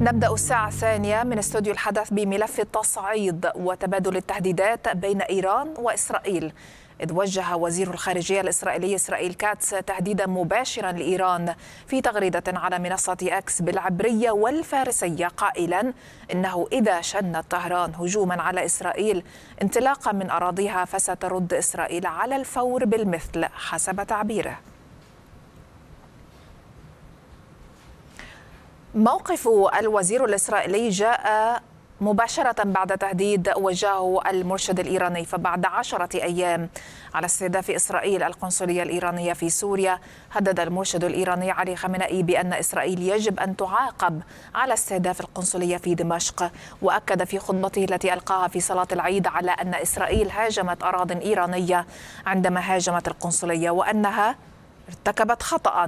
نبدأ الساعة الثانية من استوديو الحدث بملف التصعيد وتبادل التهديدات بين إيران وإسرائيل إذ وجه وزير الخارجية الإسرائيلي إسرائيل كاتس تهديدا مباشرا لإيران في تغريدة على منصة أكس بالعبرية والفارسية قائلا إنه إذا شنت طهران هجوما على إسرائيل انطلاقا من أراضيها فسترد إسرائيل على الفور بالمثل حسب تعبيره موقف الوزير الإسرائيلي جاء مباشرة بعد تهديد وجهه المرشد الإيراني فبعد عشرة أيام على استهداف إسرائيل القنصلية الإيرانية في سوريا هدد المرشد الإيراني علي خامنئي بأن إسرائيل يجب أن تعاقب على استهداف القنصلية في دمشق وأكد في خطبته التي ألقاها في صلاة العيد على أن إسرائيل هاجمت أراضٍ إيرانية عندما هاجمت القنصلية وأنها ارتكبت خطأ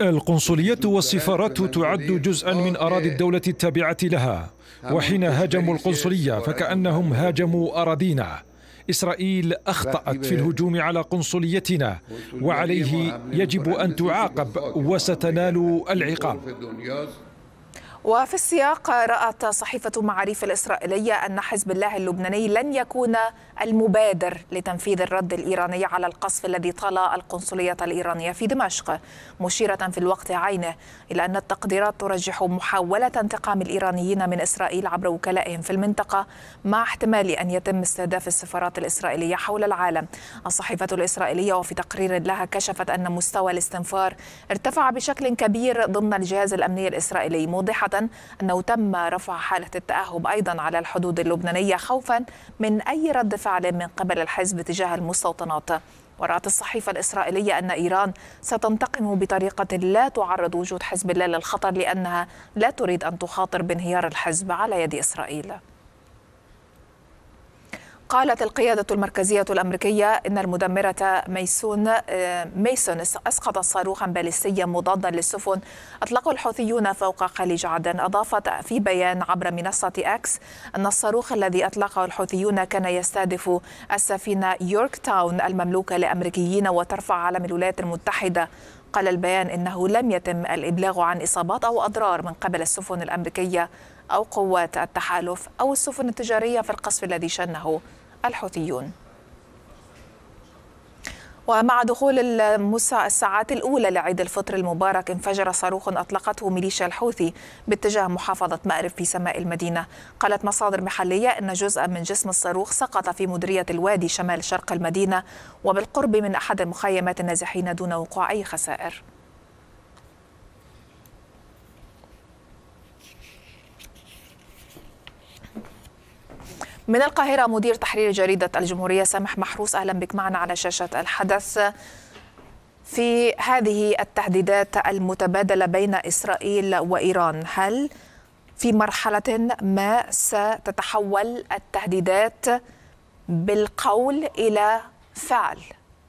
القنصلية والسفارات تعد جزءا من أراضي الدولة التابعة لها وحين هاجموا القنصلية فكأنهم هاجموا أراضينا إسرائيل أخطأت في الهجوم على قنصليتنا وعليه يجب أن تعاقب وستنال العقاب وفي السياق رأت صحيفة معاريف الإسرائيلية أن حزب الله اللبناني لن يكون المبادر لتنفيذ الرد الإيراني على القصف الذي طال القنصلية الإيرانية في دمشق مشيرة في الوقت عينه إلى أن التقديرات ترجح محاولة انتقام الإيرانيين من إسرائيل عبر وكلائهم في المنطقة مع احتمال أن يتم استهداف السفارات الإسرائيلية حول العالم الصحيفة الإسرائيلية وفي تقرير لها كشفت أن مستوى الاستنفار ارتفع بشكل كبير ضمن الجهاز الأمني الإسرائيلي موضحة أنه تم رفع حالة التأهب أيضا على الحدود اللبنانية خوفا من أي رد فعل من قبل الحزب تجاه المستوطنات ورأت الصحيفة الإسرائيلية أن إيران ستنتقم بطريقة لا تعرض وجود حزب الله للخطر لأنها لا تريد أن تخاطر بانهيار الحزب على يد إسرائيل قالت القيادة المركزية الأمريكية إن المدمرة ميسون آه، ميسون أسقطت صاروخا باليستيا مضادا للسفن أطلقه الحوثيون فوق خليج عدن أضافت في بيان عبر منصة أكس أن الصاروخ الذي أطلقه الحوثيون كان يستهدف السفينة يورك تاون المملوكة لأمريكيين وترفع علم الولايات المتحدة قال البيان إنه لم يتم الإبلاغ عن إصابات أو أضرار من قبل السفن الأمريكية أو قوات التحالف أو السفن التجارية في القصف الذي شنه الحوثيون ومع دخول الساعات الأولى لعيد الفطر المبارك انفجر صاروخ أطلقته ميليشيا الحوثي باتجاه محافظة مأرب في سماء المدينة قالت مصادر محلية أن جزءا من جسم الصاروخ سقط في مدرية الوادي شمال شرق المدينة وبالقرب من أحد مخيمات النازحين دون وقوع أي خسائر من القاهرة مدير تحرير جريدة الجمهورية سامح محروس أهلا بك معنا على شاشة الحدث في هذه التهديدات المتبادلة بين إسرائيل وإيران هل في مرحلة ما ستتحول التهديدات بالقول إلى فعل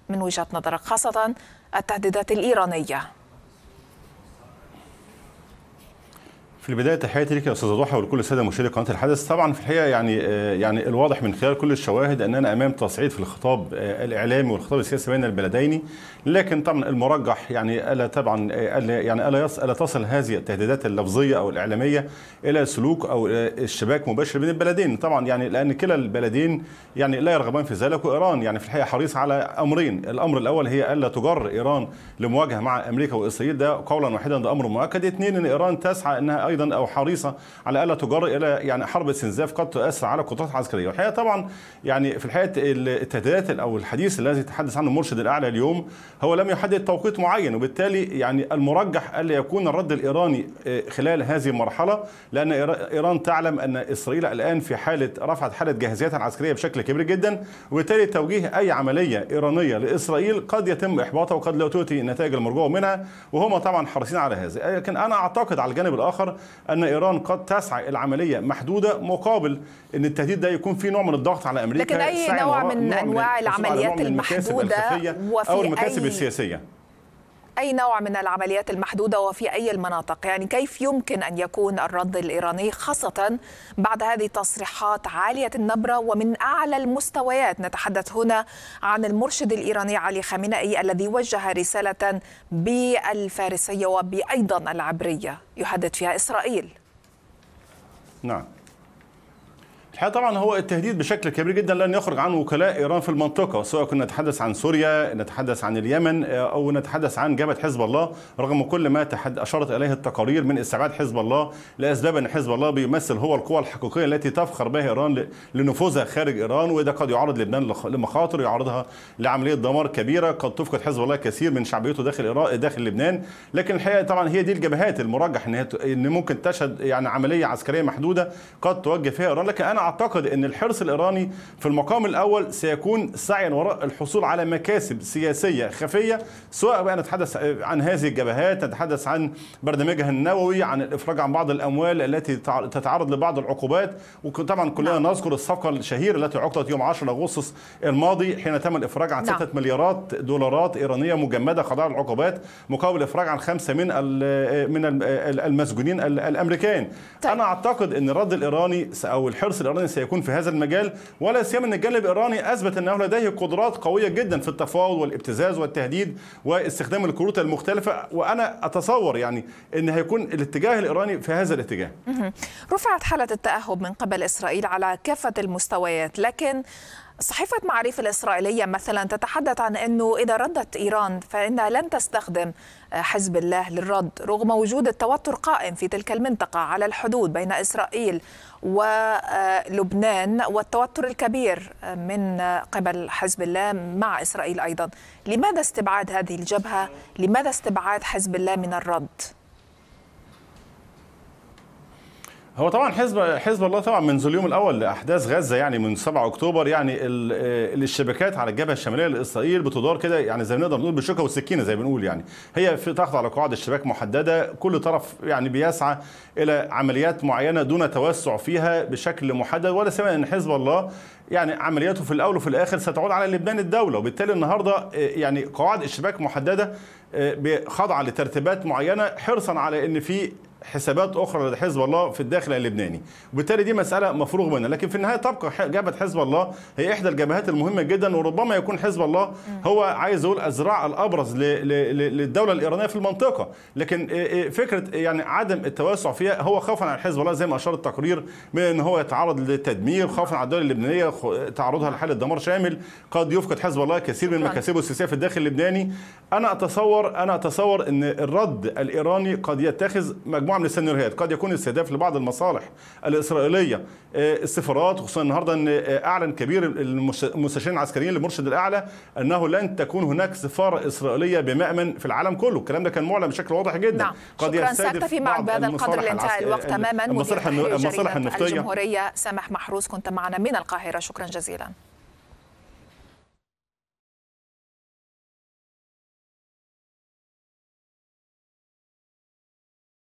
من وجهة نظرك خاصة التهديدات الإيرانية في البدايه تحياتي لك يا استاذ ضحى ولكل الساده مشاهدي قناه الحدث طبعا في الحقيقه يعني آه، يعني الواضح من خلال كل الشواهد اننا امام تصعيد في الخطاب آه، الاعلامي والخطاب السياسي بين البلدين لكن طبعا المرجح يعني الا طبعا آه، ألا يعني الا الا تصل هذه التهديدات اللفظيه او الاعلاميه الى سلوك او اشتباك مباشر بين البلدين طبعا يعني لان كلا البلدين يعني لا يرغبان في ذلك وايران يعني في الحقيقه حريصه على امرين الامر الاول هي الا تجر ايران لمواجهه مع امريكا واسرائيل ده قولا واحدا ده امر مؤكد اثنين ان ايران تسعى انها ايضا او حريصه على الا تجر الى يعني حرب استنزاف قد تؤثر على قدرات العسكريه والحقيقه طبعا يعني في الحقيقه التهديدات او الحديث الذي تحدث عنه المرشد الاعلى اليوم هو لم يحدد توقيت معين وبالتالي يعني المرجح الا يكون الرد الايراني آه، خلال هذه المرحله لان ايران تعلم ان اسرائيل الان في حاله رفعت حاله جاهزيتها العسكريه بشكل كبير جدا وبالتالي توجيه اي عمليه ايرانيه لاسرائيل قد يتم احباطها وقد لا تؤتي النتائج المرجوه منها وهم طبعا حريصين على هذا لكن انا اعتقد على الجانب الاخر ان ايران قد تسعى الى عمليه محدوده مقابل ان التهديد ده يكون في نوع من الضغط على امريكا لكن اي نوع من انواع العمليات المحدوده وفي او المكاسب أي... السياسيه أي نوع من العمليات المحدودة وفي أي المناطق يعني كيف يمكن أن يكون الرد الإيراني خاصة بعد هذه التصريحات عالية النبرة ومن أعلى المستويات نتحدث هنا عن المرشد الإيراني علي خامنئي الذي وجه رسالة بالفارسية وبأيضا العبرية يحدد فيها إسرائيل نعم الحقيقه طبعا هو التهديد بشكل كبير جدا لن يخرج عن وكلاء ايران في المنطقه سواء كنا نتحدث عن سوريا نتحدث عن اليمن آه، او نتحدث عن جبهه حزب الله رغم كل ما اشارت اليه التقارير من استبعاد حزب الله لاسباب ان حزب الله بيمثل هو القوى الحقيقيه التي تفخر بها ايران لنفوذها خارج ايران وده قد يعرض لبنان لمخاطر يعرضها لعمليه دمار كبيره قد تفقد حزب الله كثير من شعبيته داخل ايران داخل لبنان لكن الحقيقه طبعا هي دي الجبهات المرجح ان ممكن تشهد يعني عمليه عسكريه محدوده قد توجه فيها ايران لكن انا اعتقد ان الحرص الايراني في المقام الاول سيكون سعيا وراء الحصول على مكاسب سياسيه خفيه سواء بقى نتحدث عن هذه الجبهات نتحدث عن برنامجها النووي عن الافراج عن بعض الاموال التي تتعرض لبعض العقوبات وطبعا كلنا نعم. نذكر الصفقه الشهيره التي عقدت يوم 10 اغسطس الماضي حين تم الافراج عن 6 نعم. مليارات دولارات ايرانيه مجمده خضع العقوبات مقابل افراج عن خمسه من من المسجونين الامريكان طيب. انا اعتقد ان الرد الايراني او الحرص الايراني الإيراني سيكون في هذا المجال ولا سيما أن الجانب الإيراني أثبت أنه لديه قدرات قوية جدا في التفاوض والابتزاز والتهديد واستخدام الكروت المختلفة وأنا أتصور يعني أن هيكون الاتجاه الإيراني في هذا الاتجاه رفعت حالة التأهب من قبل إسرائيل على كافة المستويات لكن صحيفة معرفة الإسرائيلية مثلا تتحدث عن أنه إذا ردت إيران فإنها لن تستخدم آه، حزب الله للرد رغم وجود التوتر قائم في تلك المنطقة على الحدود بين إسرائيل ولبنان آه، والتوتر الكبير آه، من قبل حزب الله مع إسرائيل أيضا لماذا استبعاد هذه الجبهة؟ لماذا استبعاد حزب الله من الرد؟ هو طبعا حزب حزب الله طبعا منذ اليوم الاول لاحداث غزه يعني من 7 اكتوبر يعني الشبكات على الجبهه الشماليه لاسرائيل بتدار كده يعني زي ما نقدر نقول بالشوكه والسكينه زي ما بنقول يعني هي في تخضع لقواعد اشتباك محدده كل طرف يعني بيسعى الى عمليات معينه دون توسع فيها بشكل محدد ولا سيما ان حزب الله يعني عملياته في الاول وفي الاخر ستعود على لبنان الدوله وبالتالي النهارده آه، يعني قواعد اشتباك محدده آه، خاضعه لترتيبات معينه حرصا على ان في حسابات اخرى لدى حزب الله في الداخل اللبناني وبالتالي دي مساله مفروغ منها لكن في النهايه تبقى جبهه حزب الله هي احدى الجبهات المهمه جدا وربما يكون حزب الله هو عايز اقول الذراع الابرز للدوله الايرانيه في المنطقه لكن فكره يعني عدم التوسع فيها هو خوفا على حزب الله زي ما اشار التقرير من ان هو يتعرض للتدمير خوفا على الدوله اللبنانيه تعرضها لحاله دمار شامل قد يفقد حزب الله كثير من مكاسبه السياسيه في الداخل اللبناني انا اتصور انا اتصور ان الرد الايراني قد يتخذ مجموعه نوع من السيناريوهات قد يكون استهداف لبعض المصالح الإسرائيلية السفارات آه، خصوصا النهاردة أن آه، أعلن كبير المستشارين العسكريين للمرشد الأعلى أنه لن تكون هناك سفارة إسرائيلية بمأمن في العالم كله الكلام ده كان معلن بشكل واضح جدا نعم. قد شكرا سأكتفي معك بهذا القدر لانتهاء الوقت تماما المصالح النفطية الجمهورية سامح محروس كنت معنا من القاهرة شكرا جزيلا